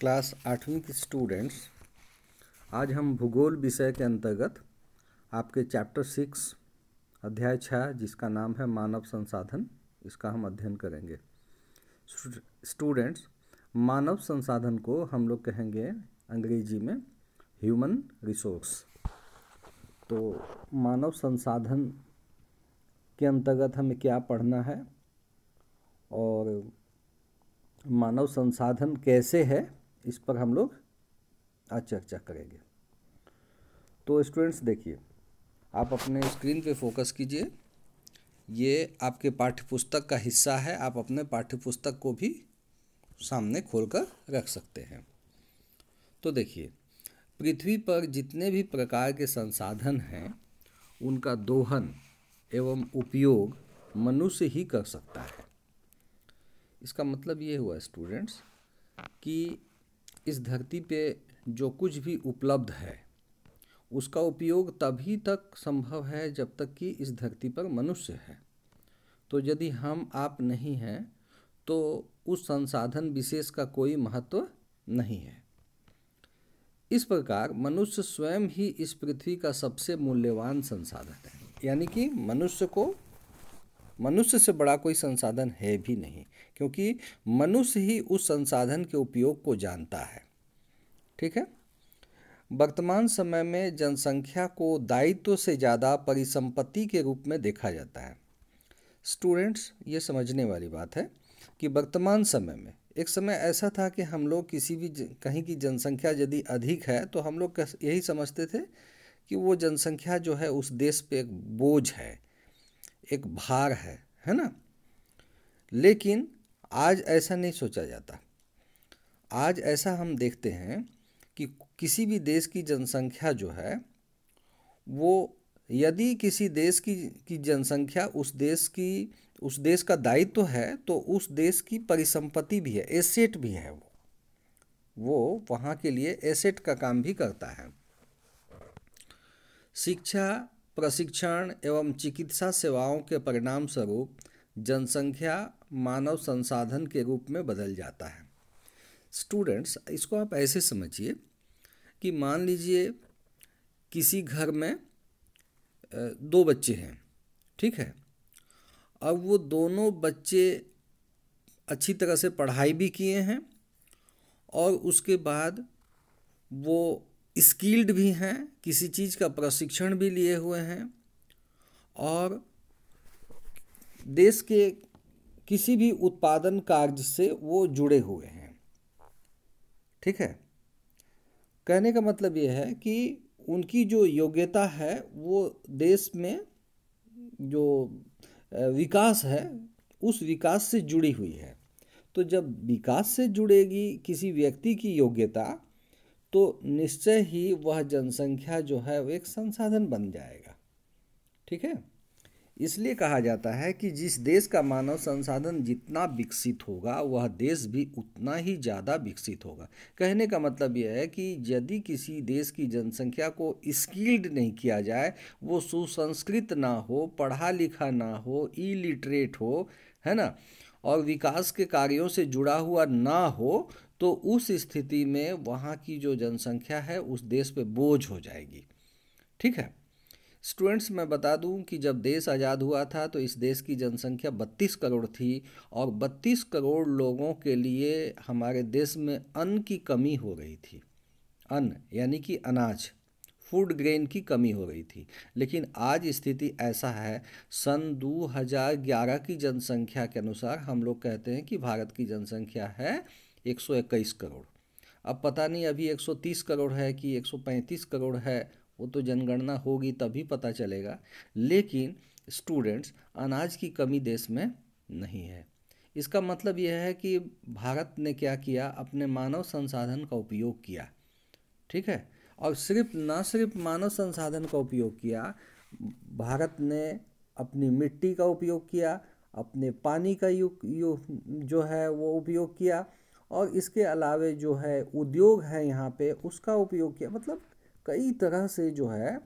class आठवीं के students आज हम भूगोल विषय के अंतर्गत आपके चैप्टर सिक्स अध्याय छः जिसका नाम है मानव संसाधन इसका हम अध्ययन करेंगे स्टूडेंट्स मानव संसाधन को हम लोग कहेंगे अंग्रेजी में ह्यूमन रिसोर्स तो मानव संसाधन के अंतर्गत हमें क्या पढ़ना है और मानव संसाधन कैसे है इस पर हम लोग आज चर्चा करेंगे तो स्टूडेंट्स देखिए आप अपने स्क्रीन पे फोकस कीजिए ये आपके पाठ्यपुस्तक का हिस्सा है आप अपने पाठ्यपुस्तक को भी सामने खोलकर रख सकते हैं तो देखिए पृथ्वी पर जितने भी प्रकार के संसाधन हैं उनका दोहन एवं उपयोग मनुष्य ही कर सकता है इसका मतलब ये हुआ स्टूडेंट्स कि इस धरती पे जो कुछ भी उपलब्ध है उसका उपयोग तभी तक संभव है जब तक कि इस धरती पर मनुष्य है तो यदि हम आप नहीं हैं तो उस संसाधन विशेष का कोई महत्व नहीं है इस प्रकार मनुष्य स्वयं ही इस पृथ्वी का सबसे मूल्यवान संसाधन है यानी कि मनुष्य को मनुष्य से बड़ा कोई संसाधन है भी नहीं क्योंकि मनुष्य ही उस संसाधन के उपयोग को जानता है ठीक है वर्तमान समय में जनसंख्या को दायित्व से ज़्यादा परिसंपत्ति के रूप में देखा जाता है स्टूडेंट्स ये समझने वाली बात है कि वर्तमान समय में एक समय ऐसा था कि हम लोग किसी भी कहीं की जनसंख्या यदि अधिक है तो हम लोग यही समझते थे कि वो जनसंख्या जो है उस देश पे एक बोझ है एक भार है है ना लेकिन आज ऐसा नहीं सोचा जाता आज ऐसा हम देखते हैं कि किसी भी देश की जनसंख्या जो है वो यदि किसी देश की की जनसंख्या उस देश की उस देश का दायित्व तो है तो उस देश की परिसंपत्ति भी है एसेट भी है वो वो वहाँ के लिए एसेट का काम भी करता है शिक्षा प्रशिक्षण एवं चिकित्सा सेवाओं के परिणाम स्वरूप जनसंख्या मानव संसाधन के रूप में बदल जाता है स्टूडेंट्स इसको आप ऐसे समझिए कि मान लीजिए किसी घर में दो बच्चे हैं ठीक है अब वो दोनों बच्चे अच्छी तरह से पढ़ाई भी किए हैं और उसके बाद वो स्किल्ड भी हैं किसी चीज़ का प्रशिक्षण भी लिए हुए हैं और देश के किसी भी उत्पादन कार्य से वो जुड़े हुए हैं ठीक है कहने का मतलब ये है कि उनकी जो योग्यता है वो देश में जो विकास है उस विकास से जुड़ी हुई है तो जब विकास से जुड़ेगी किसी व्यक्ति की योग्यता तो निश्चय ही वह जनसंख्या जो है वो एक संसाधन बन जाएगा ठीक है इसलिए कहा जाता है कि जिस देश का मानव संसाधन जितना विकसित होगा वह देश भी उतना ही ज़्यादा विकसित होगा कहने का मतलब यह है कि यदि किसी देश की जनसंख्या को स्किल्ड नहीं किया जाए वो सुसंस्कृत ना हो पढ़ा लिखा ना हो इलिटरेट हो है ना और विकास के कार्यों से जुड़ा हुआ ना हो तो उस स्थिति में वहाँ की जो जनसंख्या है उस देश पे बोझ हो जाएगी ठीक है स्टूडेंट्स मैं बता दूं कि जब देश आज़ाद हुआ था तो इस देश की जनसंख्या 32 करोड़ थी और 32 करोड़ लोगों के लिए हमारे देश में अन्न की कमी हो रही थी अन्न यानी कि अनाज फूड ग्रेन की कमी हो रही थी लेकिन आज स्थिति ऐसा है सन 2011 की जनसंख्या के अनुसार हम लोग कहते हैं कि भारत की जनसंख्या है 121 करोड़ अब पता नहीं अभी 130 करोड़ है कि 135 करोड़ है वो तो जनगणना होगी तभी पता चलेगा लेकिन स्टूडेंट्स अनाज की कमी देश में नहीं है इसका मतलब यह है कि भारत ने क्या किया अपने मानव संसाधन का उपयोग किया ठीक है और सिर्फ ना सिर्फ मानव संसाधन का उपयोग किया भारत ने अपनी मिट्टी का उपयोग किया अपने पानी का यु, यु जो है वो उपयोग किया और इसके अलावे जो है उद्योग है यहाँ पे उसका उपयोग किया मतलब कई तरह से जो है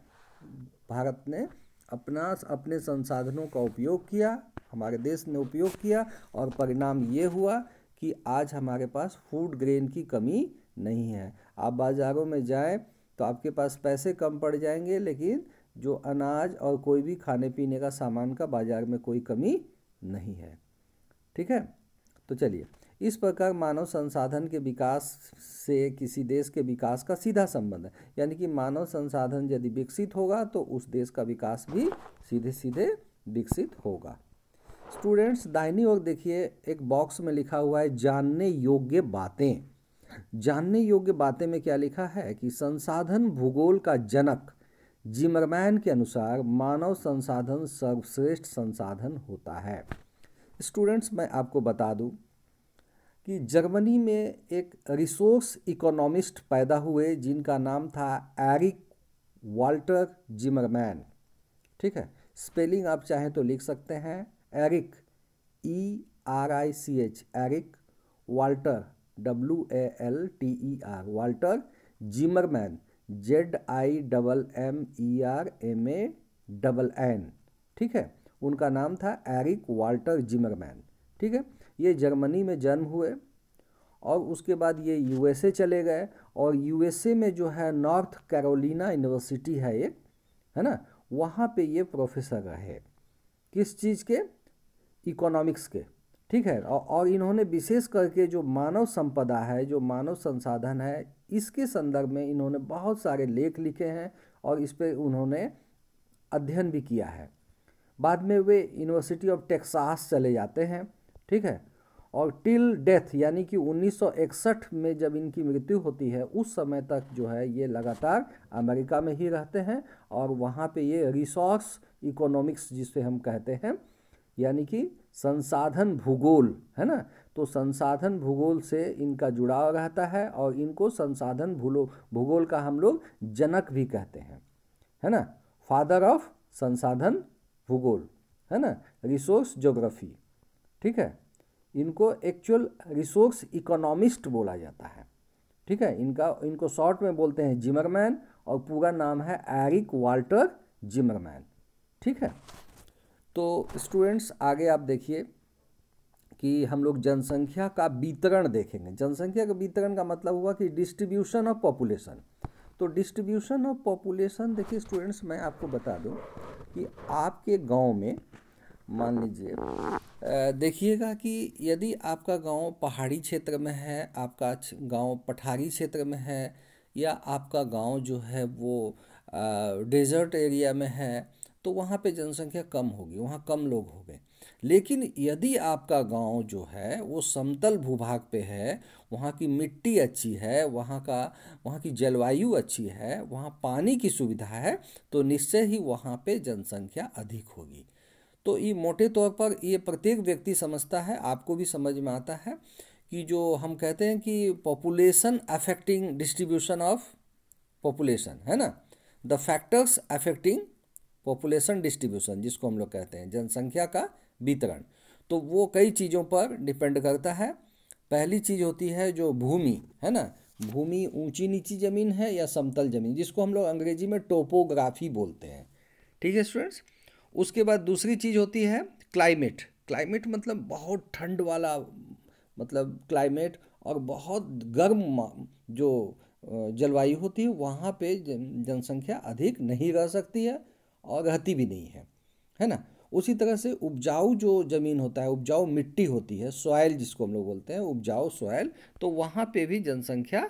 भारत ने अपना अपने संसाधनों का उपयोग किया हमारे देश ने उपयोग किया और परिणाम ये हुआ कि आज हमारे पास फूड ग्रेन की कमी नहीं है आप बाज़ारों में जाएं तो आपके पास पैसे कम पड़ जाएंगे लेकिन जो अनाज और कोई भी खाने पीने का सामान का बाज़ार में कोई कमी नहीं है ठीक है तो चलिए इस प्रकार मानव संसाधन के विकास से किसी देश के विकास का सीधा संबंध है यानी कि मानव संसाधन यदि विकसित होगा तो उस देश का विकास भी सीधे सीधे विकसित होगा स्टूडेंट्स दाहिनी ओर देखिए एक बॉक्स में लिखा हुआ है जानने योग्य बातें जानने योग्य बातें में क्या लिखा है कि संसाधन भूगोल का जनक जिमरमैन के अनुसार मानव संसाधन सर्वश्रेष्ठ संसाधन होता है स्टूडेंट्स मैं आपको बता दूं कि जर्मनी में एक रिसोर्स इकोनॉमिस्ट पैदा हुए जिनका नाम था एरिक वाल्टर जिमरमैन ठीक है स्पेलिंग आप चाहें तो लिख सकते हैं Eric E R I C H Eric Walter W A L T E R Walter Zimmerman Z I double M E R M A double N ठीक है उनका नाम था एरिक वाल्टर जिमरमैन ठीक है ये जर्मनी में जन्म हुए और उसके बाद ये यूएसए चले गए और यूएसए में जो है नॉर्थ कैरोलिना यूनिवर्सिटी है एक है ना वहाँ पे ये प्रोफेसर रहे किस चीज़ के इकोनॉमिक्स के ठीक है और इन्होंने विशेष करके जो मानव संपदा है जो मानव संसाधन है इसके संदर्भ में इन्होंने बहुत सारे लेख लिखे हैं और इस पर उन्होंने अध्ययन भी किया है बाद में वे यूनिवर्सिटी ऑफ टेक्सास चले जाते हैं ठीक है और टिल डेथ यानी कि 1961 में जब इनकी मृत्यु होती है उस समय तक जो है ये लगातार अमेरिका में ही रहते हैं और वहाँ पे ये रिसोर्स इकोनॉमिक्स जिसे हम कहते हैं यानी कि संसाधन भूगोल है ना तो संसाधन भूगोल से इनका जुड़ाव रहता है और इनको संसाधन भूलो भूगोल का हम लोग जनक भी कहते हैं है ना फादर ऑफ संसाधन भूगोल है ना रिसोर्स ज्योग्राफी ठीक है इनको एक्चुअल रिसोर्स इकोनॉमिस्ट बोला जाता है ठीक है इनका इनको शॉर्ट में बोलते हैं जिमरमैन और पूरा नाम है एरिक वाल्टर जिमरमैन ठीक है तो स्टूडेंट्स आगे आप देखिए कि हम लोग जनसंख्या का वितरण देखेंगे जनसंख्या का वितरण का मतलब हुआ कि डिस्ट्रीब्यूशन ऑफ पॉपुलेशन तो डिस्ट्रीब्यूशन ऑफ पॉपुलेशन देखिए स्टूडेंट्स मैं आपको बता दूं कि आपके गांव में मान लीजिए देखिएगा कि यदि आपका गांव पहाड़ी क्षेत्र में है आपका गांव पठारी क्षेत्र में है या आपका गांव जो है वो डेजर्ट एरिया में है तो वहाँ पे जनसंख्या कम होगी वहाँ कम लोग होंगे लेकिन यदि आपका गांव जो है वो समतल भूभाग पे है वहाँ की मिट्टी अच्छी है वहाँ का वहाँ की जलवायु अच्छी है वहाँ पानी की सुविधा है तो निश्चय ही वहाँ पे जनसंख्या अधिक होगी तो ये मोटे तौर पर ये प्रत्येक व्यक्ति समझता है आपको भी समझ में आता है कि जो हम कहते हैं कि population affecting distribution of population है ना the factors affecting population distribution जिसको हम लोग कहते हैं जनसंख्या का वितरण तो वो कई चीज़ों पर डिपेंड करता है पहली चीज़ होती है जो भूमि है ना भूमि ऊंची नीची ज़मीन है या समतल ज़मीन जिसको हम लोग अंग्रेजी में टोपोग्राफी बोलते हैं ठीक है स्टूडेंट्स उसके बाद दूसरी चीज़ होती है क्लाइमेट क्लाइमेट मतलब बहुत ठंड वाला मतलब क्लाइमेट और बहुत गर्म जो जलवायु होती है वहाँ पे जनसंख्या अधिक नहीं रह सकती है और रहती भी नहीं है है ना उसी तरह से उपजाऊ जो ज़मीन होता है उपजाऊ मिट्टी होती है सॉयल जिसको हम लोग बोलते हैं उपजाऊ सॉयल तो वहाँ पे भी जनसंख्या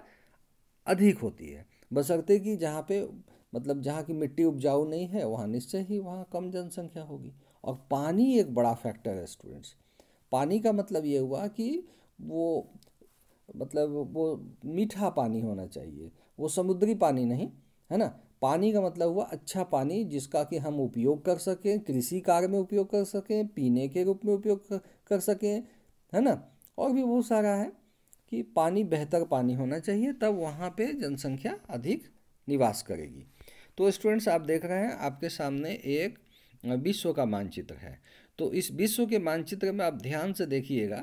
अधिक होती है बशर्ते कि जहाँ पे मतलब जहाँ की मिट्टी उपजाऊ नहीं है वहाँ निश्चय ही वहाँ कम जनसंख्या होगी और पानी एक बड़ा फैक्टर है स्टूडेंट्स पानी का मतलब ये हुआ कि वो मतलब वो मीठा पानी होना चाहिए वो समुद्री पानी नहीं है ना पानी का मतलब हुआ अच्छा पानी जिसका कि हम उपयोग कर सकें कृषि कार्य में उपयोग कर सकें पीने के रूप में उपयोग कर सकें है ना और भी बहुत सारा है कि पानी बेहतर पानी होना चाहिए तब वहाँ पे जनसंख्या अधिक निवास करेगी तो स्टूडेंट्स आप देख रहे हैं आपके सामने एक विश्व का मानचित्र है तो इस विश्व के मानचित्र में आप ध्यान से देखिएगा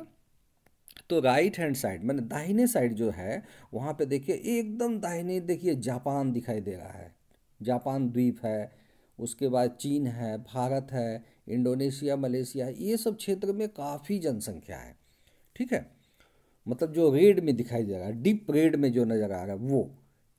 तो राइट हैंड साइड मैंने दाहिने साइड जो है वहाँ पे देखिए एकदम दाहिने देखिए जापान दिखाई दे रहा है जापान द्वीप है उसके बाद चीन है भारत है इंडोनेशिया मलेशिया ये सब क्षेत्र में काफ़ी जनसंख्या है ठीक है मतलब जो रेड में दिखाई दे रहा है डीप रेड में जो नज़र आ रहा है वो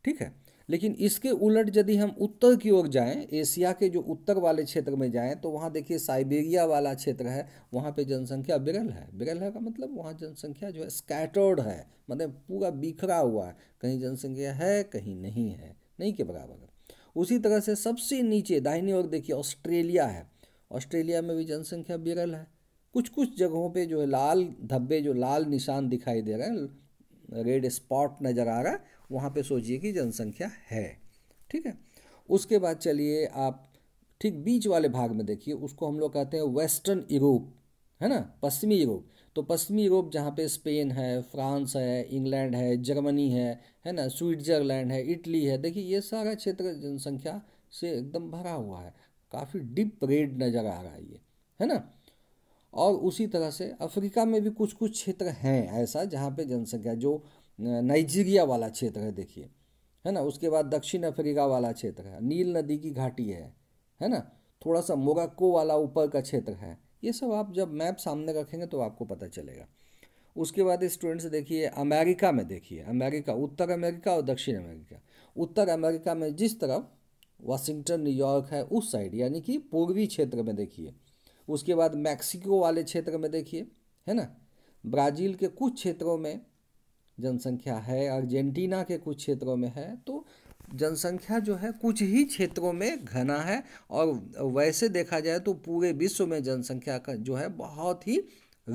ठीक है लेकिन इसके उलट यदि हम उत्तर की ओर जाएं एशिया के जो उत्तर वाले क्षेत्र में जाएं तो वहाँ देखिए साइबेरिया वाला क्षेत्र है वहाँ पे जनसंख्या विरल है विरल है का मतलब वहाँ जनसंख्या जो है स्कैटर्ड है मतलब पूरा बिखरा हुआ है कहीं जनसंख्या है कहीं नहीं है नहीं के बराबर उसी तरह से सबसे नीचे दाहिनी ओर देखिए ऑस्ट्रेलिया है ऑस्ट्रेलिया में भी जनसंख्या विरल है कुछ कुछ जगहों पर जो है लाल धब्बे जो लाल निशान दिखाई दे रहे हैं रेड स्पॉट नज़र आ रहा है वहाँ पे सोचिए कि जनसंख्या है ठीक है उसके बाद चलिए आप ठीक बीच वाले भाग में देखिए उसको हम लोग कहते हैं वेस्टर्न यूरोप है ना पश्चिमी यूरोप तो पश्चिमी यूरोप जहाँ पे स्पेन है फ्रांस है इंग्लैंड है जर्मनी है है ना स्विट्जरलैंड है इटली है देखिए ये सारा क्षेत्र जनसंख्या से एकदम भरा हुआ है काफ़ी डिप रेड नज़र आ रहा है ये है ना और उसी तरह से अफ्रीका में भी कुछ कुछ क्षेत्र हैं ऐसा जहाँ पे जनसंख्या जो नाइजीरिया वाला क्षेत्र है देखिए है ना उसके बाद दक्षिण अफ्रीका वाला क्षेत्र है नील नदी की घाटी है है ना थोड़ा सा मोरक्को वाला ऊपर का क्षेत्र है ये सब आप जब मैप सामने रखेंगे तो आपको पता चलेगा उसके बाद स्टूडेंट्स देखिए अमेरिका में देखिए अमेरिका उत्तर अमेरिका और दक्षिण अमेरिका उत्तर अमेरिका में जिस तरफ वाशिंगटन न्यूयॉर्क है उस साइड यानी कि पूर्वी क्षेत्र में देखिए उसके बाद मैक्सिको वाले क्षेत्र में देखिए है ना ब्राज़ील के कुछ क्षेत्रों में जनसंख्या है अर्जेंटीना के कुछ क्षेत्रों में है तो जनसंख्या जो है कुछ ही क्षेत्रों में घना है और वैसे देखा जाए तो पूरे विश्व में जनसंख्या का जो है बहुत ही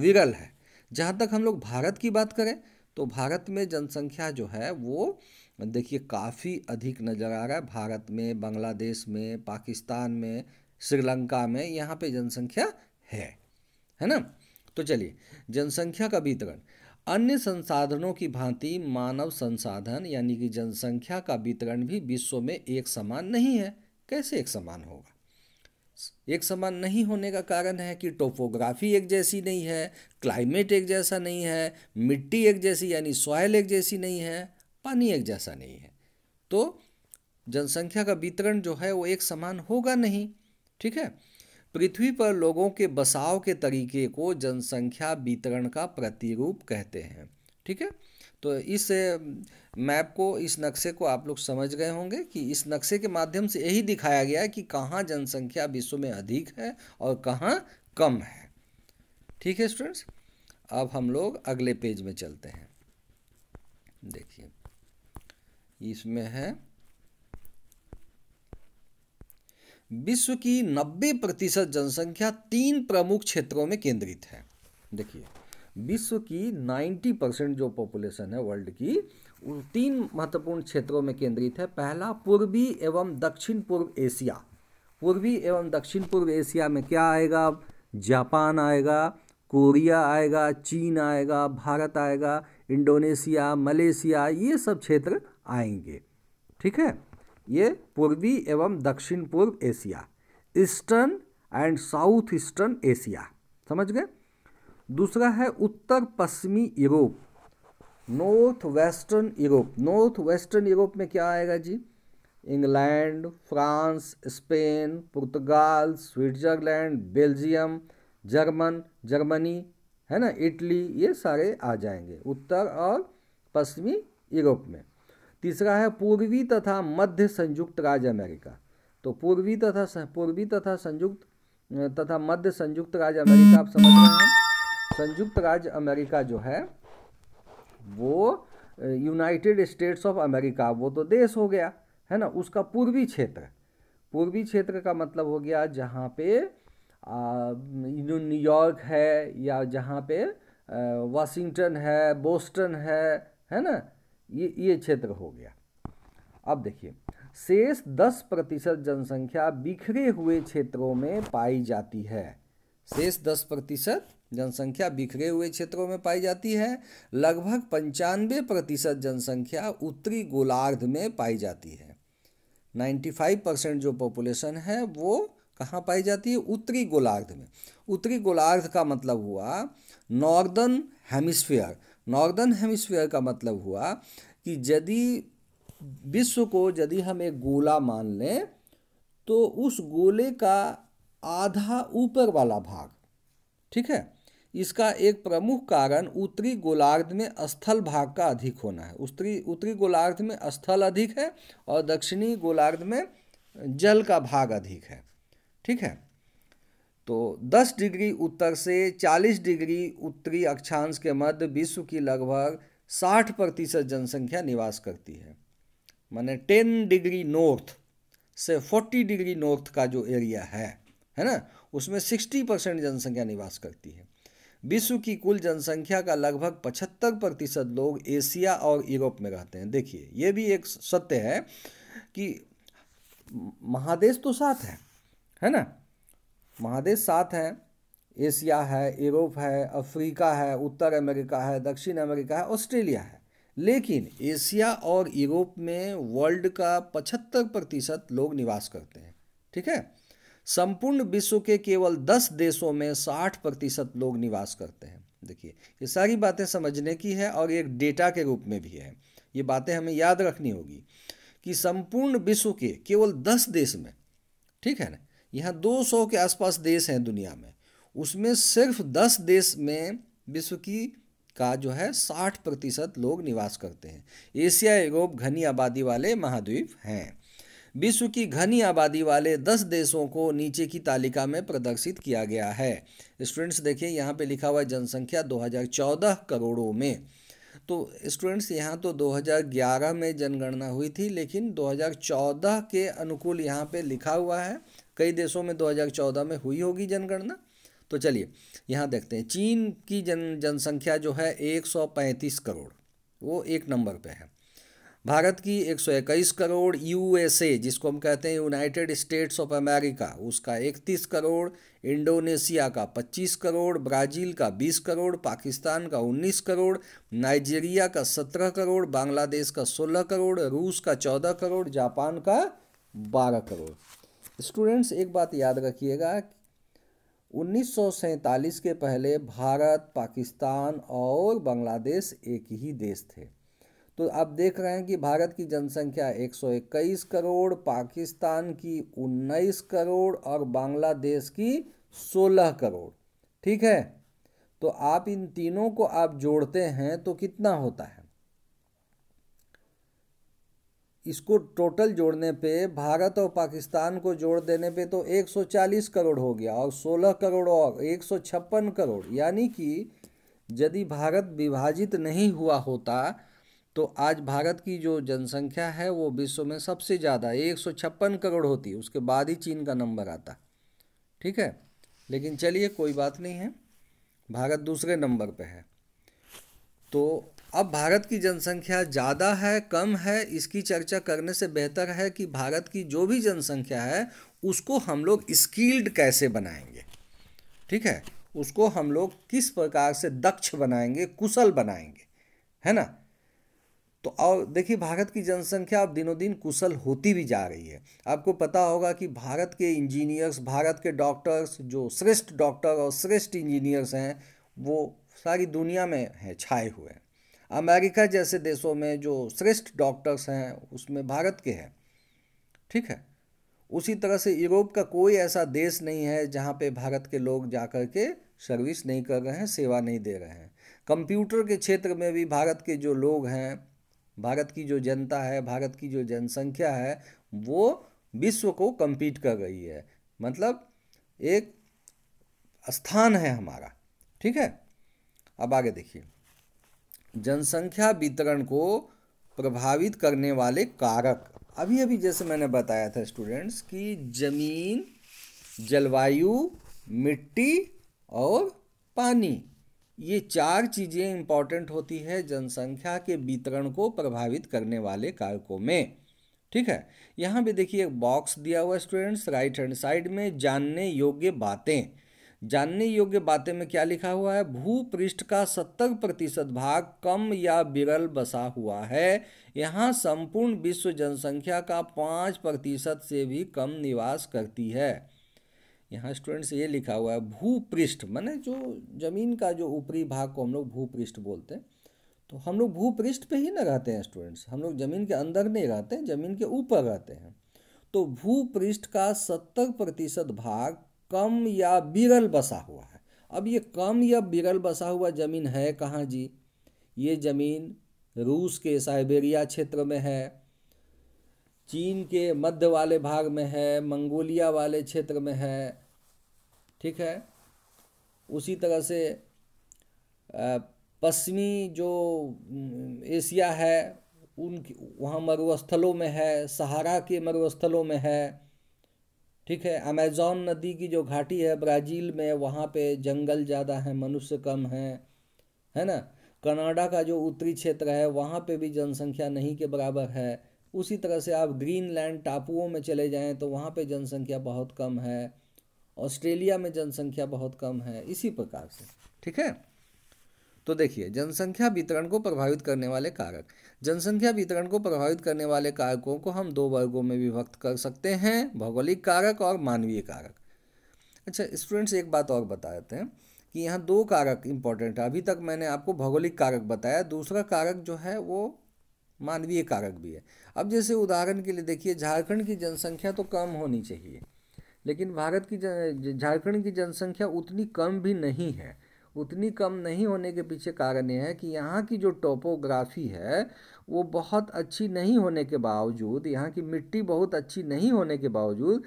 विरल है जहाँ तक हम लोग भारत की बात करें तो भारत में जनसंख्या जो है वो देखिए काफ़ी अधिक नज़र आ रहा है भारत में बांग्लादेश में पाकिस्तान में श्रीलंका में यहाँ पे जनसंख्या है है ना तो चलिए जनसंख्या का वितरण अन्य संसाधनों की भांति मानव संसाधन यानी कि जनसंख्या का वितरण भी विश्व में एक समान नहीं है कैसे एक समान होगा एक समान नहीं होने का कारण है कि टोपोग्राफी एक जैसी नहीं है क्लाइमेट एक जैसा नहीं है मिट्टी एक जैसी यानी सॉयल एक जैसी नहीं है पानी एक जैसा नहीं है तो जनसंख्या का वितरण जो है वो एक समान होगा नहीं ठीक है पृथ्वी पर लोगों के बसाव के तरीके को जनसंख्या वितरण का प्रतिरूप कहते हैं ठीक है तो इस मैप को इस नक्शे को आप लोग समझ गए होंगे कि इस नक्शे के माध्यम से यही दिखाया गया है कि कहाँ जनसंख्या विश्व में अधिक है और कहाँ कम है ठीक है स्टूडेंट्स अब हम लोग अगले पेज में चलते हैं देखिए इसमें है विश्व की 90 प्रतिशत जनसंख्या तीन प्रमुख क्षेत्रों में केंद्रित है देखिए विश्व की 90 परसेंट जो पॉपुलेशन है वर्ल्ड की वो तीन महत्वपूर्ण क्षेत्रों में केंद्रित है पहला पूर्वी एवं दक्षिण पूर्व एशिया पूर्वी एवं दक्षिण पूर्व एशिया में क्या आएगा जापान आएगा कोरिया आएगा चीन आएगा भारत आएगा इंडोनेशिया मलेशिया ये सब क्षेत्र आएंगे ठीक है ये पूर्वी एवं दक्षिण पूर्व Asia eastern and south eastern Asia समझ गए दूसरा है उत्तर पश्चिमी Europe north western Europe north western Europe में क्या आएगा जी England France Spain Portugal Switzerland Belgium German Germany है ना इटली ये सारे आ जाएंगे उत्तर और पश्चिमी यूरोप में तीसरा है पूर्वी तथा मध्य संयुक्त राज्य अमेरिका तो पूर्वी तथा पूर्वी तथा संयुक्त तथा मध्य संयुक्त राज्य अमेरिका आप समझ रहे हैं संयुक्त राज्य अमेरिका जो है वो यूनाइटेड स्टेट्स ऑफ अमेरिका वो तो देश हो गया है ना उसका पूर्वी क्षेत्र पूर्वी क्षेत्र का मतलब हो गया जहाँ पे न्यूयॉर्क है या जहाँ पे वाशिंगटन है बोस्टन है है ना ये ये क्षेत्र हो गया अब देखिए शेष दस प्रतिशत जनसंख्या बिखरे हुए क्षेत्रों में पाई जाती है शेष दस प्रतिशत जनसंख्या बिखरे हुए क्षेत्रों में पाई जाती है लगभग पंचानवे प्रतिशत जनसंख्या उत्तरी गोलार्ध में पाई जाती है नाइन्टी फाइव परसेंट जो पॉपुलेशन है वो कहाँ पाई जाती है उत्तरी गोलार्ध में उत्तरी गोलार्ध का मतलब हुआ नॉर्दर्न हेमिस्फीयर नॉर्दर्न हेमिस्फीयर का मतलब हुआ कि यदि विश्व को यदि हम एक गोला मान लें तो उस गोले का आधा ऊपर वाला भाग ठीक है इसका एक प्रमुख कारण उत्तरी गोलार्ध में स्थल भाग का अधिक होना है उत्तरी उत्तरी गोलार्ध में स्थल अधिक है और दक्षिणी गोलार्ध में जल का भाग अधिक है ठीक है तो 10 डिग्री उत्तर से 40 डिग्री उत्तरी अक्षांश के मध्य विश्व की लगभग 60 प्रतिशत जनसंख्या निवास करती है माने 10 डिग्री नॉर्थ से 40 डिग्री नॉर्थ का जो एरिया है है ना उसमें 60 परसेंट जनसंख्या निवास करती है विश्व की कुल जनसंख्या का लगभग 75 प्रतिशत लोग एशिया और यूरोप में रहते हैं देखिए ये भी एक सत्य है कि महादेश तो साथ है है ना महादेश सात हैं एशिया है यूरोप है अफ्रीका है उत्तर अमेरिका है दक्षिण अमेरिका है ऑस्ट्रेलिया है लेकिन एशिया और यूरोप में वर्ल्ड का पचहत्तर प्रतिशत लोग निवास करते हैं ठीक है संपूर्ण विश्व के केवल दस देशों में साठ प्रतिशत लोग निवास करते हैं देखिए ये सारी बातें समझने की है और एक डेटा के रूप में भी है ये बातें हमें याद रखनी होगी कि संपूर्ण विश्व के केवल दस देश में ठीक है ना यहाँ 200 के आसपास देश हैं दुनिया में उसमें सिर्फ 10 देश में विश्व की का जो है 60 प्रतिशत लोग निवास करते हैं एशिया यूरोप घनी आबादी वाले महाद्वीप हैं विश्व की घनी आबादी वाले 10 देशों को नीचे की तालिका में प्रदर्शित किया गया है स्टूडेंट्स देखिए यहाँ पे लिखा हुआ है जनसंख्या 2014 करोड़ों में तो स्टूडेंट्स यहाँ तो 2011 में जनगणना हुई थी लेकिन 2014 के अनुकूल यहाँ पे लिखा हुआ है कई देशों में 2014 में हुई होगी जनगणना तो चलिए यहाँ देखते हैं चीन की जन जनसंख्या जो है 135 करोड़ वो एक नंबर पे है भारत की 121 करोड़ यूएसए जिसको हम कहते हैं यूनाइटेड स्टेट्स ऑफ अमेरिका उसका 31 करोड़ इंडोनेशिया का 25 करोड़ ब्राज़ील का 20 करोड़ पाकिस्तान का 19 करोड़ नाइजीरिया का 17 करोड़ बांग्लादेश का 16 करोड़ रूस का 14 करोड़ जापान का 12 करोड़ स्टूडेंट्स एक बात याद रखिएगा उन्नीस के पहले भारत पाकिस्तान और बांग्लादेश एक ही देश थे तो आप देख रहे हैं कि भारत की जनसंख्या 121 करोड़ पाकिस्तान की 19 करोड़ और बांग्लादेश की 16 करोड़ ठीक है तो आप इन तीनों को आप जोड़ते हैं तो कितना होता है इसको टोटल जोड़ने पे भारत और पाकिस्तान को जोड़ देने पे तो 140 करोड़ हो गया और 16 करोड़ और एक करोड़ यानी कि यदि भारत विभाजित नहीं हुआ होता तो आज भारत की जो जनसंख्या है वो विश्व में सबसे ज़्यादा एक करोड़ होती उसके बाद ही चीन का नंबर आता ठीक है लेकिन चलिए कोई बात नहीं है भारत दूसरे नंबर पे है तो अब भारत की जनसंख्या ज़्यादा है कम है इसकी चर्चा करने से बेहतर है कि भारत की जो भी जनसंख्या है उसको हम लोग स्किल्ड कैसे बनाएंगे ठीक है उसको हम लोग किस प्रकार से दक्ष बनाएंगे कुशल बनाएंगे है ना तो और देखिए भारत की जनसंख्या अब दिनों दिन कुशल होती भी जा रही है आपको पता होगा कि भारत के इंजीनियर्स भारत के डॉक्टर्स जो श्रेष्ठ डॉक्टर और श्रेष्ठ इंजीनियर्स हैं वो सारी दुनिया में हैं छाए हुए हैं अमेरिका जैसे देशों में जो श्रेष्ठ डॉक्टर्स हैं उसमें भारत के हैं ठीक है उसी तरह से यूरोप का कोई ऐसा देश नहीं है जहाँ पे भारत के लोग जा कर के सर्विस नहीं कर रहे हैं सेवा नहीं दे रहे हैं कंप्यूटर के क्षेत्र में भी भारत के जो लोग हैं भारत की जो जनता है भारत की जो जनसंख्या है वो विश्व को कम्पीट कर रही है मतलब एक स्थान है हमारा ठीक है अब आगे देखिए जनसंख्या वितरण को प्रभावित करने वाले कारक अभी अभी जैसे मैंने बताया था स्टूडेंट्स कि जमीन जलवायु मिट्टी और पानी ये चार चीज़ें इम्पॉर्टेंट होती है जनसंख्या के वितरण को प्रभावित करने वाले कारकों में ठीक है यहाँ भी देखिए एक बॉक्स दिया हुआ स्टूडेंट्स राइट हैंड साइड में जानने योग्य बातें जानने योग्य बातें में क्या लिखा हुआ है भूपृष्ठ का सत्तर प्रतिशत भाग कम या विरल बसा हुआ है यहाँ संपूर्ण विश्व जनसंख्या का पाँच प्रतिशत से भी कम निवास करती है यहाँ स्टूडेंट्स ये लिखा हुआ है भूपृष्ठ मैंने जो जमीन का जो ऊपरी भाग को हम लोग भूपृष्ठ बोलते हैं तो हम लोग भूपृष्ठ पे ही ना रहते हैं स्टूडेंट्स हम लोग ज़मीन के अंदर नहीं रहते हैं ज़मीन के ऊपर रहते हैं तो भूपृष्ठ का सत्तर प्रतिशत भाग कम या बिरल बसा हुआ है अब ये कम या बिरल बसा हुआ ज़मीन है कहाँ जी ये ज़मीन रूस के साइबेरिया क्षेत्र में है चीन के मध्य वाले भाग में है मंगोलिया वाले क्षेत्र में है ठीक है उसी तरह से पश्चिमी जो एशिया है उन वहाँ मरुस्थलों में है सहारा के मरुस्थलों में है ठीक है अमेज़ॉन नदी की जो घाटी है ब्राज़ील में वहाँ पे जंगल ज़्यादा हैं मनुष्य कम हैं है ना कनाडा का जो उत्तरी क्षेत्र है वहाँ पे भी जनसंख्या नहीं के बराबर है उसी तरह से आप ग्रीनलैंड टापुओं में चले जाएं तो वहाँ पे जनसंख्या बहुत कम है ऑस्ट्रेलिया में जनसंख्या बहुत कम है इसी प्रकार से ठीक है तो देखिए जनसंख्या वितरण को प्रभावित करने वाले कारक जनसंख्या वितरण को प्रभावित करने वाले कारकों को हम दो वर्गों में विभक्त कर सकते हैं भौगोलिक कारक और मानवीय कारक अच्छा स्टूडेंट्स एक बात और बता देते हैं कि यहाँ दो कारक इंपॉर्टेंट है अभी तक मैंने आपको भौगोलिक कारक बताया दूसरा कारक जो है वो मानवीय कारक भी है अब जैसे उदाहरण के लिए देखिए झारखंड की जनसंख्या तो कम होनी चाहिए लेकिन भारत की झारखंड की जनसंख्या उतनी कम भी नहीं है उतनी कम नहीं होने के पीछे कारण यह है कि यहाँ की जो टोपोग्राफी है वो बहुत अच्छी नहीं होने के बावजूद यहाँ की मिट्टी बहुत अच्छी नहीं होने के बावजूद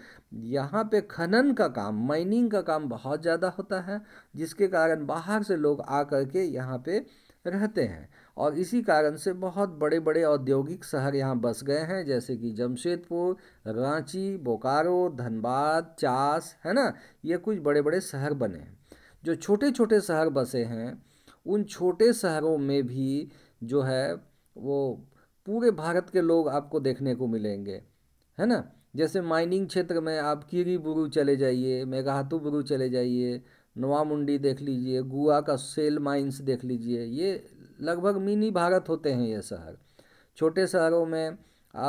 यहाँ पे खनन का काम माइनिंग का काम बहुत ज़्यादा होता है जिसके कारण बाहर से लोग आ कर के यहाँ पे रहते हैं और इसी कारण से बहुत बड़े बड़े औद्योगिक शहर यहाँ बस गए हैं जैसे कि जमशेदपुर रांची बोकारो धनबाद चास है ना ये कुछ बड़े बड़े शहर बने हैं जो छोटे छोटे शहर बसे हैं उन छोटे शहरों में भी जो है वो पूरे भारत के लोग आपको देखने को मिलेंगे है ना जैसे माइनिंग क्षेत्र में आप कीरी बुरू चले जाइए मेघातु बुरू चले जाइए नवामुंडी देख लीजिए गोवा का सेल माइंस देख लीजिए ये लगभग मिनी भारत होते हैं ये शहर छोटे शहरों में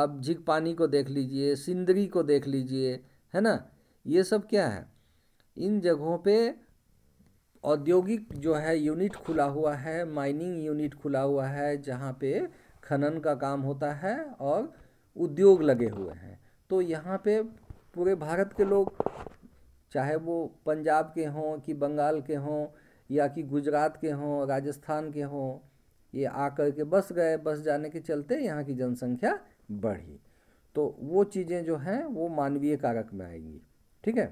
आप झिक पानी को देख लीजिए सिंदरी को देख लीजिए है ना ये सब क्या है इन जगहों पे औद्योगिक जो है यूनिट खुला हुआ है माइनिंग यूनिट खुला हुआ है जहाँ पे खनन का काम होता है और उद्योग लगे हुए हैं तो यहाँ पे पूरे भारत के लोग चाहे वो पंजाब के हों कि बंगाल के हों या कि गुजरात के हों राजस्थान के हों ये आकर के बस गए बस जाने के चलते यहाँ की जनसंख्या बढ़ी तो वो चीज़ें जो हैं वो मानवीय कारक में आएंगी ठीक है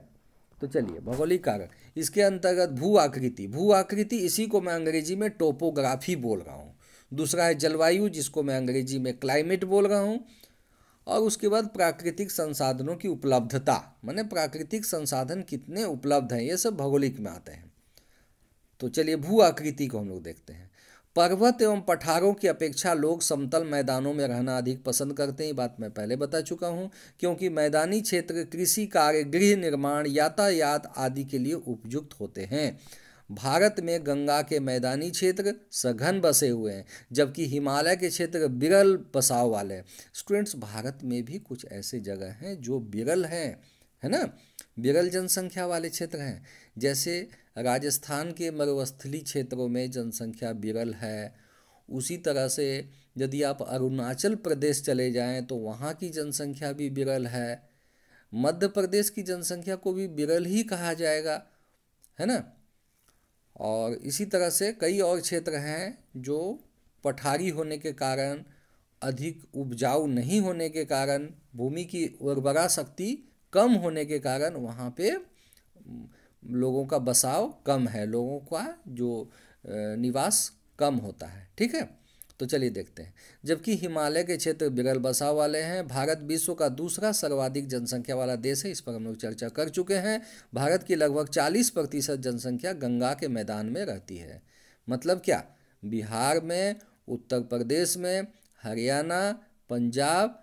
तो चलिए भौगोलिक कारक इसके अंतर्गत भू आकृति भू आकृति इसी को मैं अंग्रेजी में टोपोग्राफी बोल रहा हूँ दूसरा है जलवायु जिसको मैं अंग्रेजी में क्लाइमेट बोल रहा हूँ और उसके बाद प्राकृतिक संसाधनों की उपलब्धता माने प्राकृतिक संसाधन कितने उपलब्ध हैं ये सब भौगोलिक में आते हैं तो चलिए भू आकृति को हम लोग देखते हैं पर्वत एवं पठारों की अपेक्षा लोग समतल मैदानों में रहना अधिक पसंद करते हैं बात मैं पहले बता चुका हूँ क्योंकि मैदानी क्षेत्र कृषि कार्य गृह निर्माण यातायात आदि के लिए उपयुक्त होते हैं भारत में गंगा के मैदानी क्षेत्र सघन बसे हुए हैं जबकि हिमालय के क्षेत्र बिरल बसाव वाले हैं स्टूडेंट्स भारत में भी कुछ ऐसे जगह हैं जो बिरल हैं है ना बिरल जनसंख्या वाले क्षेत्र हैं जैसे राजस्थान के मरुस्थली क्षेत्रों में जनसंख्या विरल है उसी तरह से यदि आप अरुणाचल प्रदेश चले जाएं तो वहाँ की जनसंख्या भी विरल है मध्य प्रदेश की जनसंख्या को भी विरल ही कहा जाएगा है ना और इसी तरह से कई और क्षेत्र हैं जो पठारी होने के कारण अधिक उपजाऊ नहीं होने के कारण भूमि की उर्वरा शक्ति कम होने के कारण वहाँ पे लोगों का बसाव कम है लोगों का जो निवास कम होता है ठीक है तो चलिए देखते हैं जबकि हिमालय के क्षेत्र बिगड़ बसाव वाले हैं भारत विश्व का दूसरा सर्वाधिक जनसंख्या वाला देश है इस पर हम लोग चर्चा कर चुके हैं भारत की लगभग 40 प्रतिशत जनसंख्या गंगा के मैदान में रहती है मतलब क्या बिहार में उत्तर प्रदेश में हरियाणा पंजाब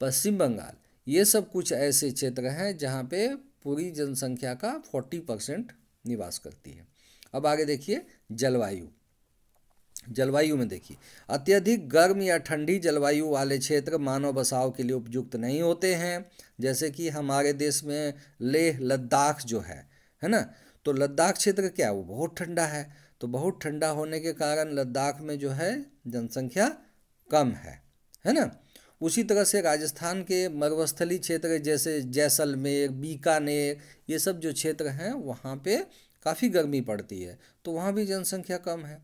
पश्चिम बंगाल ये सब कुछ ऐसे क्षेत्र हैं जहाँ पे पूरी जनसंख्या का फोर्टी परसेंट निवास करती है अब आगे देखिए जलवायु जलवायु में देखिए अत्यधिक गर्म या ठंडी जलवायु वाले क्षेत्र मानव बसाव के लिए उपयुक्त नहीं होते हैं जैसे कि हमारे देश में लेह लद्दाख जो है है ना तो लद्दाख क्षेत्र क्या है वो बहुत ठंडा है तो बहुत ठंडा होने के कारण लद्दाख में जो है जनसंख्या कम है है ना उसी तरह से राजस्थान के मरुस्थली क्षेत्र जैसे जैसलमेर बीकानेर ये सब जो क्षेत्र हैं वहाँ पे काफ़ी गर्मी पड़ती है तो वहाँ भी जनसंख्या कम है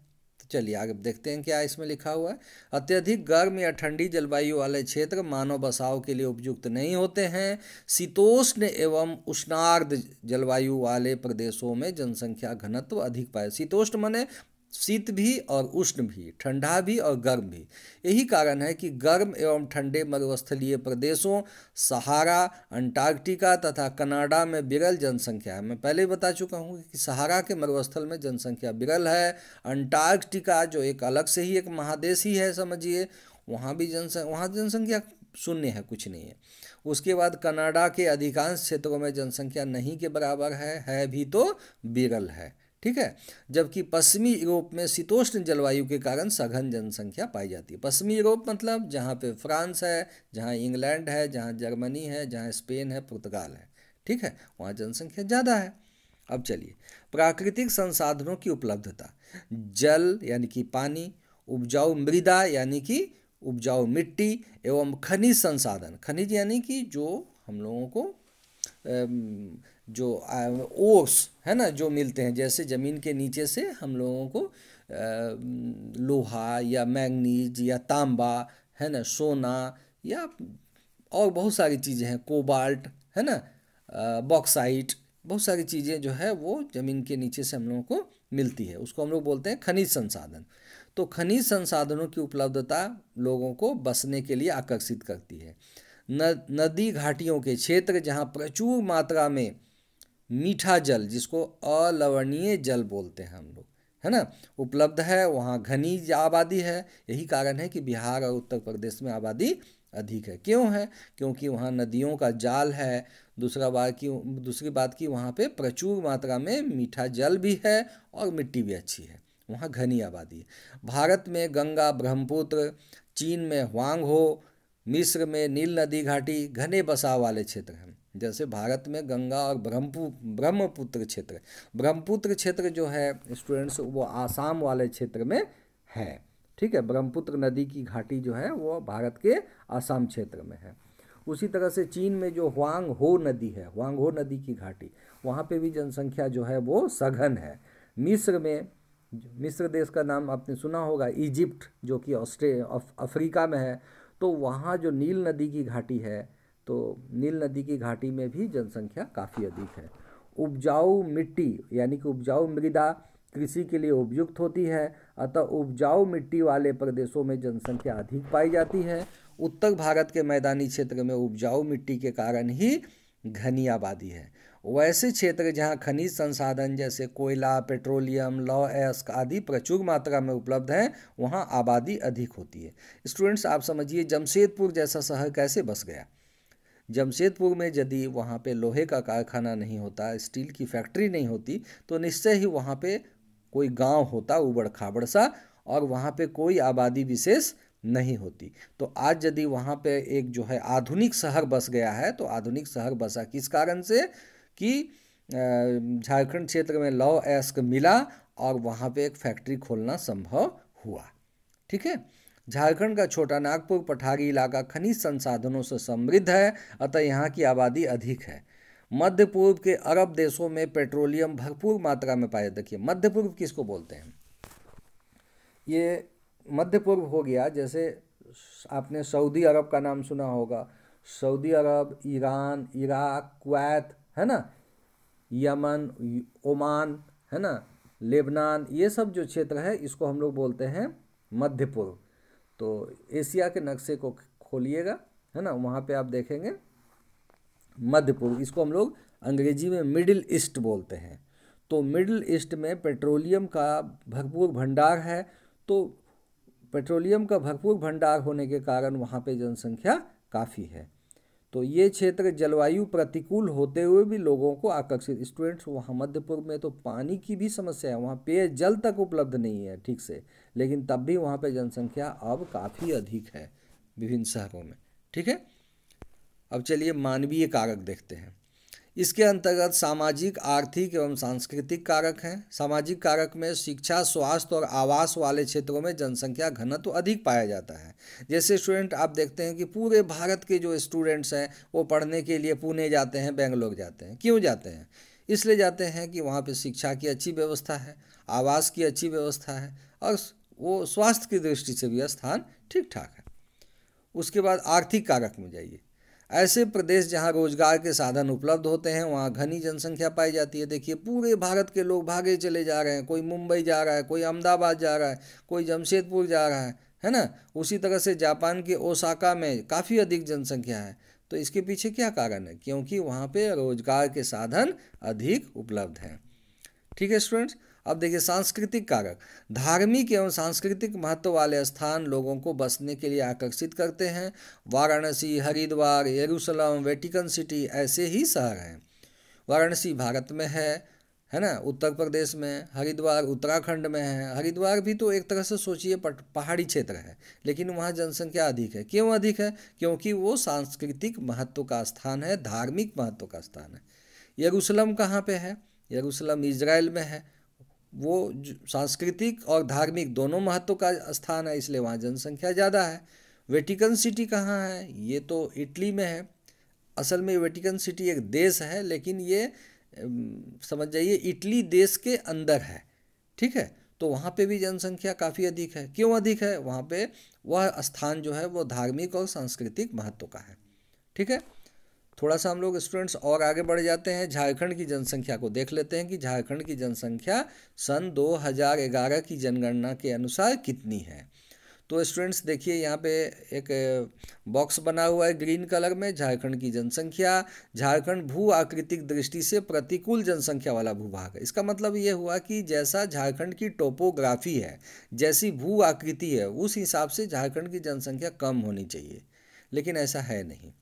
तो चलिए आगे देखते हैं क्या इसमें लिखा हुआ है अत्यधिक गर्म या ठंडी जलवायु वाले क्षेत्र मानव बसाव के लिए उपयुक्त नहीं होते हैं शीतोष्ण एवं उष्णार्ध जलवायु वाले प्रदेशों में जनसंख्या घनत्व अधिक पाए शीतोष्ण माने शीत भी और उष्ण भी ठंडा भी और गर्म भी यही कारण है कि गर्म एवं ठंडे मरुस्थलीय प्रदेशों सहारा अंटार्कटिका तथा कनाडा में बिरल जनसंख्या है मैं पहले ही बता चुका हूँ कि सहारा के मरुस्थल में जनसंख्या बिरल है अंटार्कटिका जो एक अलग से ही एक महादेश ही है समझिए वहाँ भी जनसंख्या वहाँ जनसंख्या शून्य है कुछ नहीं है उसके बाद कनाडा के अधिकांश क्षेत्रों में जनसंख्या नहीं के बराबर है है भी तो बिरल है ठीक है जबकि पश्चिमी यूरोप में शीतोष्ण जलवायु के कारण सघन जनसंख्या पाई जाती है पश्चिमी यूरोप मतलब जहाँ पे फ्रांस है जहाँ इंग्लैंड है जहाँ जर्मनी है जहाँ स्पेन है पुर्तगाल है ठीक है वहाँ जनसंख्या ज़्यादा है अब चलिए प्राकृतिक संसाधनों की उपलब्धता जल यानी कि पानी उपजाऊ मृदा यानी कि उपजाऊ मिट्टी एवं खनिज संसाधन खनिज यानी कि जो हम लोगों को जो ओस है ना जो मिलते हैं जैसे ज़मीन के नीचे से हम लोगों को आ, लोहा या मैंगनीज या तांबा है ना सोना या और बहुत सारी चीज़ें हैं कोबाल्ट है ना बॉक्साइट बहुत सारी चीज़ें जो है वो ज़मीन के नीचे से हम लोगों को मिलती है उसको हम लोग बोलते हैं खनिज संसाधन तो खनिज संसाधनों की उपलब्धता लोगों को बसने के लिए आकर्षित करती है न, नदी घाटियों के क्षेत्र जहाँ प्रचुर मात्रा में मीठा जल जिसको अलवणीय जल बोलते हैं हम लोग है ना उपलब्ध है वहाँ घनी आबादी है यही कारण है कि बिहार और उत्तर प्रदेश में आबादी अधिक है क्यों है क्योंकि वहाँ नदियों का जाल है दूसरा बात की दूसरी बात की वहाँ पे प्रचुर मात्रा में मीठा जल भी है और मिट्टी भी अच्छी है वहाँ घनी आबादी है भारत में गंगा ब्रह्मपुत्र चीन में हुआंग हो मिस्र में नील नदी घाटी घने बसाव वाले क्षेत्र हैं जैसे भारत में गंगा और ब्रह्मपुत्र ब्रह्मपुत्र क्षेत्र ब्रह्मपुत्र क्षेत्र जो है स्टूडेंट्स वो आसाम वाले क्षेत्र में है ठीक है ब्रह्मपुत्र नदी की घाटी जो है वो भारत के आसाम क्षेत्र में है उसी तरह से चीन में जो हुआंग हो नदी है हुआंग हो नदी की घाटी वहाँ पे भी जनसंख्या जो है वो सघन है मिस्र में मिस्र देश का नाम आपने सुना होगा इजिप्ट जो कि ऑस्ट्रे अफ्रीका में है तो वहाँ जो नील नदी की घाटी है तो नील नदी की घाटी में भी जनसंख्या काफ़ी अधिक है उपजाऊ मिट्टी यानी कि उपजाऊ मृदा कृषि के लिए उपयुक्त होती है अतः उपजाऊ मिट्टी वाले प्रदेशों में जनसंख्या अधिक पाई जाती है उत्तर भारत के मैदानी क्षेत्र में उपजाऊ मिट्टी के कारण ही घनी आबादी है वैसे क्षेत्र जहाँ खनिज संसाधन जैसे कोयला पेट्रोलियम लौ एस्क आदि प्रचुर मात्रा में उपलब्ध हैं वहाँ आबादी अधिक होती है स्टूडेंट्स आप समझिए जमशेदपुर जैसा शहर कैसे बस गया जमशेदपुर में यदि वहाँ पे लोहे का कारखाना नहीं होता स्टील की फैक्ट्री नहीं होती तो निश्चय ही वहाँ पे कोई गांव होता उबड़ खाबड़ सा और वहाँ पे कोई आबादी विशेष नहीं होती तो आज यदि वहाँ पे एक जो है आधुनिक शहर बस गया है तो आधुनिक शहर बसा किस कारण से कि झारखंड क्षेत्र में लौ एस्क मिला और वहाँ पे एक फैक्ट्री खोलना संभव हुआ ठीक है झारखंड का छोटा नागपुर पठारी इलाका खनिज संसाधनों से समृद्ध है अतः यहाँ की आबादी अधिक है मध्य पूर्व के अरब देशों में पेट्रोलियम भरपूर मात्रा में पाया देखिए मध्य पूर्व किसको बोलते हैं ये मध्य पूर्व हो गया जैसे आपने सऊदी अरब का नाम सुना होगा Saudi Arab Iran Iraq Kuwait है ना यमन ओमान है ना लेबनान ये सब जो क्षेत्र है इसको हम लोग बोलते हैं मध्य पूर्व तो एशिया के नक्शे को खोलिएगा है ना वहाँ पे आप देखेंगे मध्य पूर्व इसको हम लोग अंग्रेजी में मिडिल ईस्ट बोलते हैं तो मिडिल ईस्ट में पेट्रोलियम का भरपूर भंडार है तो पेट्रोलियम का भरपूर भंडार होने के कारण वहाँ पे जनसंख्या काफ़ी है तो ये क्षेत्र जलवायु प्रतिकूल होते हुए भी लोगों को आकर्षित स्टूडेंट्स वहाँ मध्यपुर में तो पानी की भी समस्या है वहाँ पेय जल तक उपलब्ध नहीं है ठीक से लेकिन तब भी वहाँ पे जनसंख्या अब काफ़ी अधिक है विभिन्न शहरों में ठीक है अब चलिए मानवीय कारक देखते हैं इसके अंतर्गत सामाजिक आर्थिक एवं सांस्कृतिक कारक हैं सामाजिक कारक में शिक्षा स्वास्थ्य और आवास वाले क्षेत्रों में जनसंख्या घनत्व अधिक पाया जाता है जैसे स्टूडेंट आप देखते हैं कि पूरे भारत के जो स्टूडेंट्स हैं वो पढ़ने के लिए पुणे जाते हैं बेंगलोर जाते हैं क्यों जाते हैं इसलिए जाते हैं कि वहाँ पर शिक्षा की अच्छी व्यवस्था है आवास की अच्छी व्यवस्था है और वो स्वास्थ्य की दृष्टि से भी स्थान ठीक ठाक है उसके बाद आर्थिक कारक में जाइए ऐसे प्रदेश जहाँ रोजगार के साधन उपलब्ध होते हैं वहाँ घनी जनसंख्या पाई जाती है देखिए पूरे भारत के लोग भागे चले जा रहे हैं कोई मुंबई जा रहा है कोई अहमदाबाद जा रहा है कोई जमशेदपुर जा रहा है है ना उसी तरह से जापान के ओसाका में काफ़ी अधिक जनसंख्या है तो इसके पीछे क्या कारण है क्योंकि वहाँ पर रोजगार के साधन अधिक उपलब्ध हैं ठीक है स्टूडेंट्स अब देखिए सांस्कृतिक कारक धार्मिक एवं सांस्कृतिक महत्व वाले स्थान लोगों को बसने के लिए आकर्षित करते हैं Varanasi Haridwar Jerusalem Vatican City ऐसे ही शहर हैं वाराणसी भारत में है है ना उत्तर प्रदेश में हरिद्वार उत्तराखंड में है हरिद्वार भी तो एक तरह से सोचिए पहाड़ी क्षेत्र है लेकिन वहाँ जनसंख्या अधिक है क्यों अधिक है क्योंकि वो सांस्कृतिक महत्व का स्थान है धार्मिक महत्व का स्थान है यरूशलम कहाँ पे है यरूशलम इसराइल में है वो सांस्कृतिक और धार्मिक दोनों महत्व का स्थान है इसलिए वहाँ जनसंख्या ज़्यादा है वेटिकन सिटी कहाँ है ये तो इटली में है असल में वेटिकन सिटी एक देश है लेकिन ये समझ जाइए इटली देश के अंदर है ठीक है तो वहाँ पे भी जनसंख्या काफ़ी अधिक है क्यों अधिक है वहाँ पे वह स्थान जो है वो धार्मिक और सांस्कृतिक महत्व का है ठीक है थोड़ा सा हम लोग स्टूडेंट्स और आगे बढ़ जाते हैं झारखंड की जनसंख्या को देख लेते हैं कि झारखंड की जनसंख्या सन 2011 की जनगणना के अनुसार कितनी है तो स्टूडेंट्स देखिए यहाँ पे एक बॉक्स बना हुआ है ग्रीन कलर में झारखंड की जनसंख्या झारखंड भू आकृतिक दृष्टि से प्रतिकूल जनसंख्या वाला भूभाग है इसका मतलब ये हुआ कि जैसा झारखंड की टोपोग्राफी है जैसी भू आकृति है उस हिसाब से झारखंड की जनसंख्या कम होनी चाहिए लेकिन ऐसा है नहीं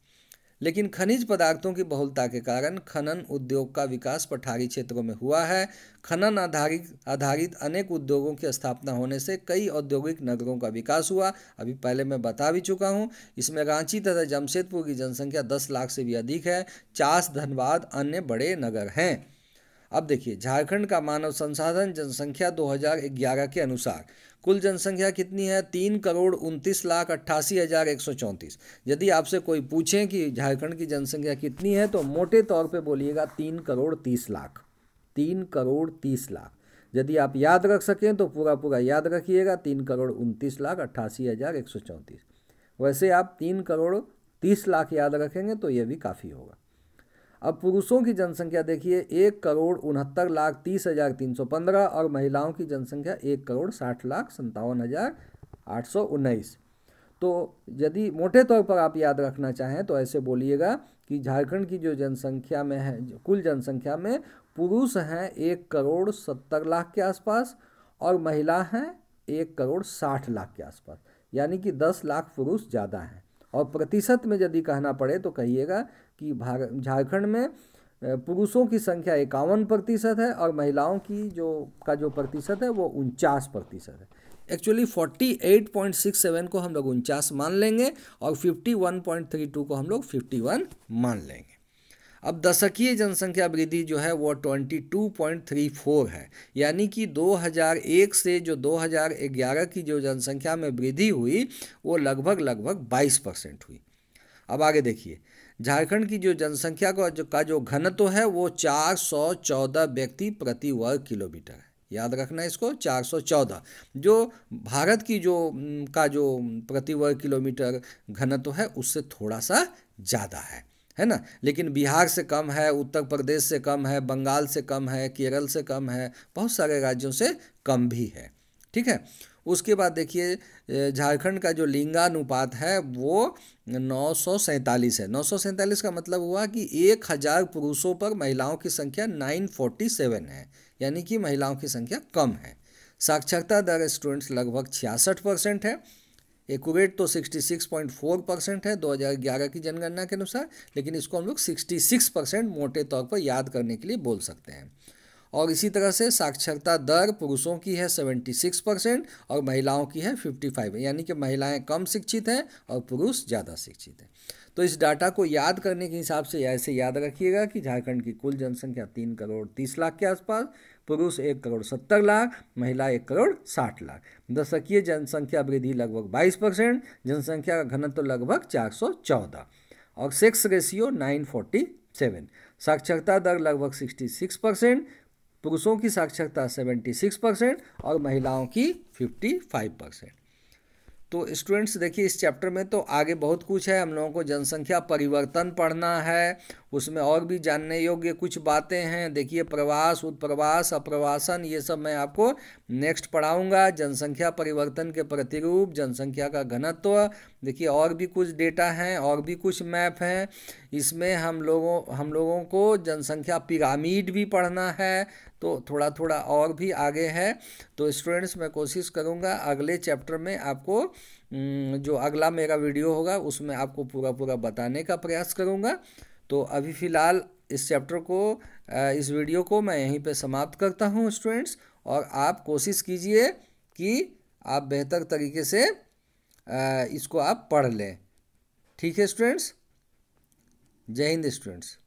लेकिन खनिज पदार्थों की बहुलता के कारण खनन उद्योग का विकास पठारी क्षेत्रों में हुआ है खनन आधारित आधारित अनेक उद्योगों की स्थापना होने से कई औद्योगिक नगरों का विकास हुआ अभी पहले मैं बता भी चुका हूँ इसमें रांची तथा जमशेदपुर की जनसंख्या दस लाख से भी अधिक है चास धनबाद अन्य बड़े नगर हैं अब देखिए झारखंड का मानव संसाधन जनसंख्या दो के अनुसार कुल जनसंख्या कितनी है तीन करोड़ उनतीस लाख अट्ठासी हज़ार एक सौ चौंतीस यदि आपसे कोई पूछें कि झारखंड की जनसंख्या कितनी है तो मोटे तौर पे बोलिएगा तीन करोड़ तीस लाख तीन करोड़ तीस लाख यदि आप याद रख सकें तो पूरा पूरा याद रखिएगा तीन करोड़ उनतीस लाख अट्ठासी हज़ार एक सौ चौंतीस वैसे आप तीन करोड़ तीस लाख याद रखेंगे तो ये भी काफ़ी होगा अब पुरुषों की जनसंख्या देखिए एक करोड़ उनहत्तर लाख तीस हज़ार तीन सौ पंद्रह और महिलाओं की जनसंख्या एक करोड़ साठ लाख सत्तावन हज़ार आठ सौ उन्नीस तो यदि मोटे तौर पर आप याद रखना चाहें तो ऐसे बोलिएगा कि झारखंड की जो जनसंख्या में है कुल जनसंख्या में पुरुष हैं एक करोड़ सत्तर लाख के आसपास और महिला हैं एक करोड़ साठ लाख के आसपास यानी कि दस लाख पुरुष ज़्यादा हैं और प्रतिशत में यदि कहना पड़े तो कहिएगा कि झारखंड में पुरुषों की संख्या इक्यावन प्रतिशत है और महिलाओं की जो का जो प्रतिशत है वो उनचास प्रतिशत है एक्चुअली 48.67 को हम लोग उनचास मान लेंगे और 51.32 को हम लोग 51 मान लेंगे अब दशकीय जनसंख्या वृद्धि जो है वो 22.34 है यानी कि 2001 से जो 2011 की जो जनसंख्या में वृद्धि हुई वो लगभग लगभग 22 परसेंट हुई अब आगे देखिए झारखंड की जो जनसंख्या का जो का जो घनत्व है वो 414 व्यक्ति प्रति वर्ग किलोमीटर है याद रखना इसको 414 जो भारत की जो का जो प्रति वर्ग किलोमीटर घनत्व है उससे थोड़ा सा ज़्यादा है है ना लेकिन बिहार से कम है उत्तर प्रदेश से कम है बंगाल से कम है केरल से कम है बहुत सारे राज्यों से कम भी है ठीक है उसके बाद देखिए झारखंड का जो लिंगानुपात है वो नौ है नौ का मतलब हुआ कि एक हज़ार पुरुषों पर महिलाओं की संख्या 947 है यानी कि महिलाओं की संख्या कम है साक्षरता दर स्टूडेंट्स लगभग छियासठ परसेंट है एकट तो 66.4 परसेंट है 2011 की जनगणना के अनुसार लेकिन इसको हम लोग 66 परसेंट मोटे तौर पर याद करने के लिए बोल सकते हैं और इसी तरह से साक्षरता दर पुरुषों की है सेवेंटी सिक्स परसेंट और महिलाओं की है फिफ्टी फाइव यानी कि महिलाएं कम शिक्षित हैं और पुरुष ज़्यादा शिक्षित हैं तो इस डाटा को याद करने के हिसाब से ऐसे याद रखिएगा कि झारखंड की कुल जनसंख्या तीन करोड़ तीस लाख के आसपास पुरुष एक करोड़ सत्तर लाख महिला एक करोड़ साठ लाख दशकीय जनसंख्या वृद्धि लगभग बाईस परसेंट जनसंख्या का घनत्व तो लगभग चार सौ चौदह और sex ratio nine forty seven साक्षरता दर लगभग सिक्सटी सिक्स परसेंट पुरुषों की साक्षरता 76 परसेंट और महिलाओं की 55 परसेंट तो स्टूडेंट्स देखिए इस चैप्टर में तो आगे बहुत कुछ है हम लोगों को जनसंख्या परिवर्तन पढ़ना है उसमें और भी जानने योग्य कुछ बातें हैं देखिए प्रवास उत्प्रवास अप्रवासन ये सब मैं आपको नेक्स्ट पढ़ाऊँगा जनसंख्या परिवर्तन के प्रतिरूप जनसंख्या का घनत्व देखिए और भी कुछ डेटा हैं और भी कुछ मैप हैं इसमें हम लोगों हम लोगों को जनसंख्या पिरामिड भी पढ़ना है तो थोड़ा थोड़ा और भी आगे है तो स्टूडेंट्स मैं कोशिश करूँगा अगले चैप्टर में आपको जो अगला मेरा वीडियो होगा उसमें आपको पूरा पूरा बताने का प्रयास करूँगा तो अभी फ़िलहाल इस चैप्टर को इस वीडियो को मैं यहीं पे समाप्त करता हूँ स्टूडेंट्स और आप कोशिश कीजिए कि आप बेहतर तरीके से इसको आप पढ़ लें ठीक है स्टूडेंट्स जय हिंद स्टूडेंट्स